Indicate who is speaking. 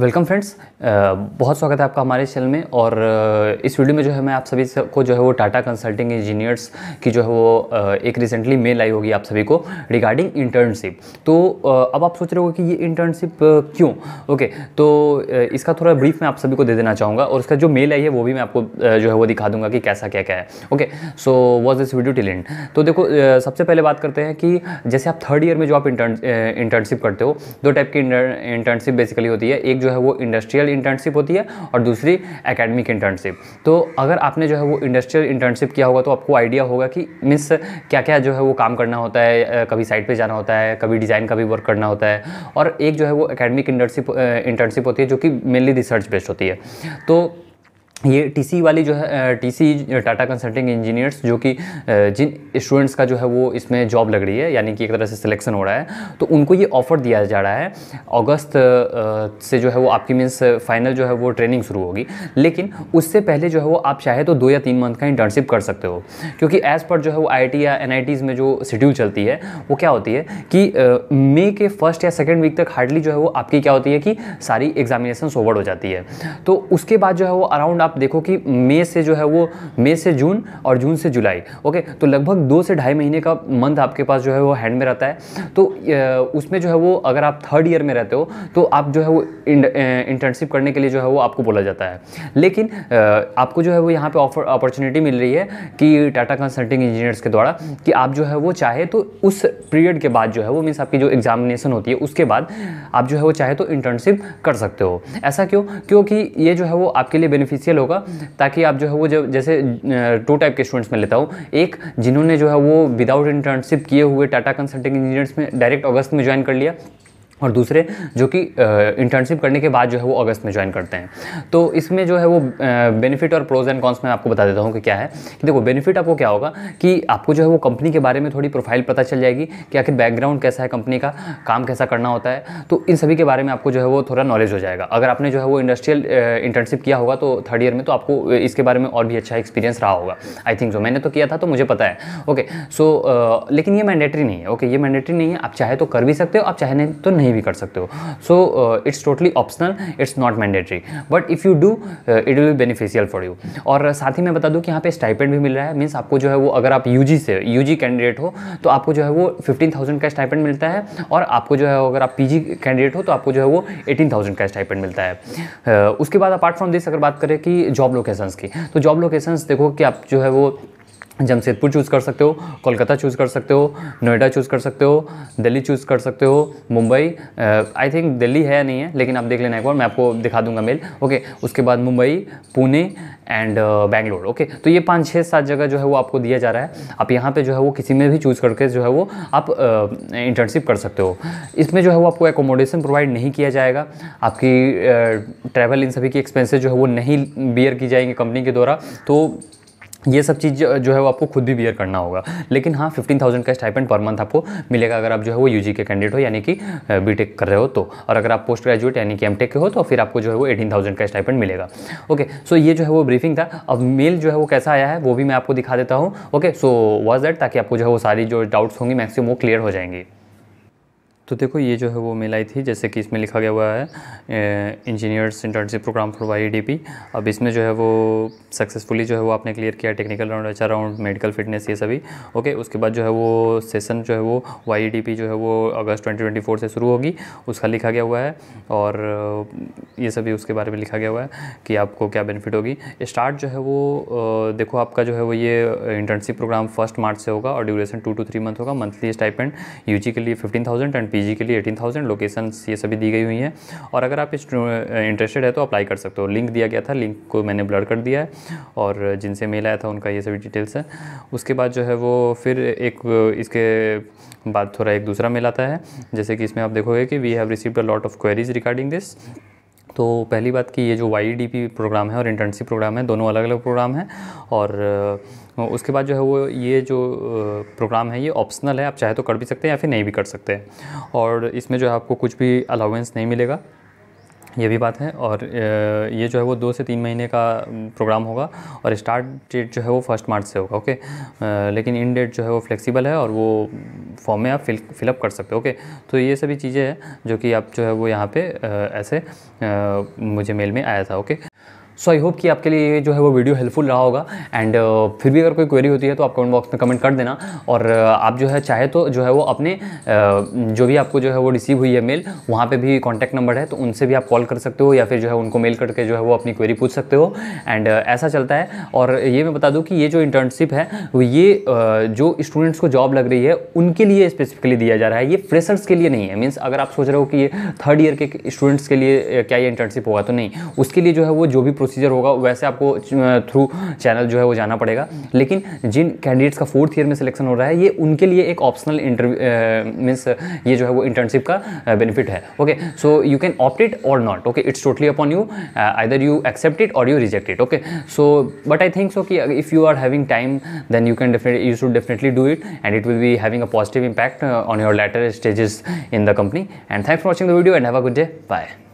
Speaker 1: welcome friends बहुत स्वागत है आपका हमारे चैनल में और इस वीडियो में जो है मैं आप सभी को जो है वो टाटा कंसल्टिंग इंजीनियर्स की जो है वो एक रिसेंटली मेल आई होगी आप सभी को रिगार्डिंग इंटर्नशिप तो अब आप सोच रहे हो कि ये इंटर्नशिप क्यों ओके तो इसका थोड़ा ब्रीफ मैं आप सभी को दे देना चाहूँगा और उसका जो मेल आई है वो भी मैं आपको जो है वो दिखा दूंगा कि कैसा क्या क्या है okay so was this video till तो देखो सबसे पहले बात करते हैं कि जैसे आप थर्ड ईयर में जो आप इंटर्नशिप करते हो दो टाइप की इंटर्नशिप बेसिकली होती है एक जो है वो इंडस्ट्रियल इंटर्नशिप होती है और दूसरी एकेडमिक इंटर्नशिप तो अगर आपने जो है वो इंडस्ट्रियल इंटर्नशिप किया होगा तो आपको आइडिया होगा कि मीन्स क्या क्या जो है वो काम करना होता है कभी साइड पर जाना होता है कभी डिज़ाइन का भी वर्क करना होता है और एक जो है वो एकेडमिक इंटर्नशिप इंटर्नशिप होती है जो कि मेनली रिसर्च बेस्ड होती है तो ये टीसी वाली जो है टीसी टाटा कंसल्टिंग इंजीनियर्स जो कि जिन स्टूडेंट्स का जो है वो इसमें जॉब लग रही है यानी कि एक तरह से सिलेक्शन हो रहा है तो उनको ये ऑफ़र दिया जा रहा है अगस्त से जो है वो आपकी मीन्स फाइनल जो है वो ट्रेनिंग शुरू होगी लेकिन उससे पहले जो है वो आप चाहे तो दो या तीन मंथ का इंटर्नशिप कर सकते हो क्योंकि एज़ पर जो है वो आई या एन में जो शेड्यूल चलती है वो क्या होती है कि मे के फर्स्ट या सेकेंड वीक तक हार्डली जो है वो आपकी क्या होती है कि सारी एग्जामिनेशन ओवर हो जाती है तो उसके बाद जो है वो अराउंड आप देखो कि मई से जो है वो मई से जून और जून से जुलाई ओके तो लगभग दो से ढाई महीने का मंथ आपके पास जो है वो हैंड में रहता है तो उसमें जो है वो अगर आप थर्ड ईयर में रहते हो तो आप जो है वो इंटर्नशिप करने के लिए जो है वो आपको बोला जाता है लेकिन आपको जो है वो यहाँ पर ऑफर अपॉर्चुनिटी मिल रही है कि टाटा कंसल्टिंग इंजीनियर्स के द्वारा कि आप जो है वो चाहे तो उस पीरियड के बाद जो है वो मीन्स आपकी जो एग्जामिनेशन होती है उसके बाद आप जो है वो चाहे तो इंटर्नशिप कर सकते हो ऐसा क्यों क्योंकि ये जो है वो आपके लिए बेनिफिशियल अवेलेबल होगा ताकि आप जो है वो जब जैसे टू टाइप के स्टूडेंट्स में लेता हूँ एक जिन्होंने जो है वो विदाउट इंटर्नशिप किए हुए टाटा कंसल्टिंग इंजीनियर्स में डायरेक्ट अगस्त में ज्वाइन कर लिया और दूसरे जो कि इंटर्नशिप करने के बाद जो है वो अगस्त में ज्वाइन करते हैं तो इसमें जो है वो बेनिफिट और प्रोज एंड कॉन्स मैं आपको बता देता हूँ कि क्या है कि देखो बेनिफिट आपको क्या होगा कि आपको जो है वो कंपनी के बारे में थोड़ी प्रोफाइल पता चल जाएगी कि आखिर बैकग्राउंड कैसा है कंपनी का काम कैसा करना होता है तो इन सभी के बारे में आपको जो है वो थोड़ा नॉलेज हो जाएगा अगर आपने जो है वो इंडस्ट्रियल इंटर्नशिप किया होगा तो थर्ड ईयर में तो आपको इसके बारे में और भी अच्छा एक्सपीरियंस रहा होगा आई थिंक जो मैंने तो किया था तो मुझे पता है ओके सो लेकिन ये मैंडेटरी नहीं है ओके ये मैंडेटरी नहीं है आप चाहे तो कर भी सकते हो आप चाहे नहीं तो नहीं नहीं भी कर सकते हो so it's totally optional it's not mandatory but if you do it will beneficial for you और साथ ही मैं बता दूँ कि यहाँ पे स्टाइपेंड भी मिल रहा है मीन्स आपको जो है वो अगर आप यू से यू कैंडिडेट हो तो आपको जो है वो फिफ्टीन का स्टाइपेंड मिलता है और आपको जो है अगर आप पी कैंडिडेट हो तो आपको जो है वो एटीन का स्टाइपेंड मिलता है uh, उसके बाद अपार्ट फ्रॉम दिस अगर बात करें कि जॉब लोकेशंस की तो जॉब लोकेशंस देखो कि आप जो है वो जमशेदपुर चूज़ कर सकते हो कोलकाता चूज़ कर सकते हो नोएडा चूज़ कर सकते हो दिल्ली चूज़ कर सकते हो मुंबई आई थिंक दिल्ली है या नहीं है लेकिन आप देख लेना एक बार मैं आपको दिखा दूंगा मेल ओके उसके बाद मुंबई पुणे एंड बेंगलोर ओके तो ये पाँच छः सात जगह जो है वो आपको दिया जा रहा है आप यहाँ पर जो है वो किसी में भी चूज़ करके जो है वो आप इंटर्नशिप कर सकते हो इसमें जो है वो आपको एकोमोडेशन प्रोवाइड नहीं किया जाएगा आपकी ट्रैवल इन सभी की एक्सपेंसिस जो है वो नहीं बियर की जाएंगी कंपनी के द्वारा तो ये सब चीज़ जो है वो आपको खुद भी बियर करना होगा लेकिन हाँ फिफ्टीन थाउजेंड का स्टाइपेंड पर मंथ आपको मिलेगा अगर आप जो है वो यूजी के कैंडिडेट हो यानी कि बीटेक कर रहे हो तो और अगर आप पोस्ट ग्रेजुएट यानी कि एमटेक के हो तो फिर आपको जो है वो एटीन थाउजेंड का स्टाइपेंड मिलेगा ओके सो ये जो है वो ब्रीफिंग था अब मेल जो है वो कैसा आया है वो भी मैं आपको दिखा देता हूँ ओके सो वॉज दैट ताकि आपको जो है वो सारी जो डाउट्स होंगी मैक्सिमम वो क्लियर हो जाएंगी तो देखो ये जो है वो मेल आई थी जैसे कि इसमें लिखा गया हुआ है engineers internship programme for Y अब इसमें जो है वो सक्सेसफुली जो है वो आपने क्लियर किया technical round H round medical fitness ये सभी ओके उसके बाद जो है वो सेशन जो है वो वाई जो है वो अगस्त ट्वेंटी से शुरू होगी उसका लिखा गया हुआ है और ये सभी उसके बारे में लिखा गया हुआ है कि आपको क्या बेनिफिट होगी स्टार्ट जो है वो देखो आपका जो है वो ये इंटर्नशिप प्रोग्राम फर्स्ट मार्च से होगा और duration two two three month होगा मंथली स्टाइपेंड जी के लिए फिफ्टीन थाउजेंड एंड पीजी के लिए एटीन थाउजेंड लोकेशन ये सभी दी गई हुई हैं और अगर आप इंटरेस्टेड है तो अप्लाई कर सकते हो लिंक दिया गया था लिंक को मैंने ब्लर कर दिया है और जिनसे मेल आया था उनका ये सभी डिटेल्स है उसके बाद जो है वो फिर एक इसके बाद थोड़ा एक दूसरा मेल आता है जैसे कि इसमें आप देखोगे कि we have received a lot of queries regarding this तो पहली बात कि ये जो वाई प्रोग्राम e है और इंटर्नशिप प्रोग्राम है दोनों अलग अलग प्रोग्राम हैं और उसके बाद जो है वो ये जो प्रोग्राम है ये ऑप्शनल है आप चाहे तो कर भी सकते हैं या फिर नहीं भी कर सकते और इसमें जो है आपको कुछ भी अलाउेंस नहीं मिलेगा ये भी बात है और ये जो है वो दो से तीन महीने का प्रोग्राम होगा और स्टार्ट डेट जो है वो फर्स्ट मार्च से होगा ओके लेकिन इन डेट जो है वो फ्लेक्सिबल है और वो फॉर्म में आप फिल फिलअप कर सकते हो ओके तो ये सभी चीज़ें हैं जो कि आप जो है वो यहाँ पे ऐसे मुझे मेल में आया था ओके सो आई होप कि आपके लिए जो है वो वीडियो हेल्पफुल रहा होगा एंड uh, फिर भी अगर कोई क्वेरी होती है तो आप कमेंट बॉक्स में कमेंट कर देना और uh, आप जो है चाहे तो जो है वो अपने uh, जो भी आपको जो है वो रिसीव हुई है मेल वहाँ पर भी कॉन्टैक्ट नंबर है तो उनसे भी आप कॉल कर सकते हो या फिर जो है उनको मेल करके जो है वो अपनी क्वेरी पूछ सकते हो एंड ऐसा चलता है और ये मैं बता दूँ कि ये जो इंटर्नशिप है वो ये जो स्टूडेंट्स को जॉब लग रही है उनके लिए स्पेसिफिकली दिया जा रहा है ये फ्रेशर्स के लिए नहीं है मीन्स अगर आप सोच रहे हो कि ये थर्ड ईयर के स्टूडेंट्स के लिए क्या ये इंटर्नशिप होगा तो नहीं उसके लिए जो है वो जो भी प्रोसीजर होगा वैसे आपको थ्रू चैनल जो है वो जाना पड़ेगा लेकिन जिन कैंडिडेट्स का फोर्थ ईयर में सिलेक्शन हो रहा है ये उनके लिए एक ऑप्शनल इंटरव्यू मीन्स ये जो है वो इंटर्नशिप का बेनिफिट है okay so you can opt it or not okay it's totally upon you either you accept it or you reject it okay so but I think so कि if you are having time then you can definite you should definitely do it and it will be having a positive impact on your later stages in the company and thanks for watching the video and have a good day bye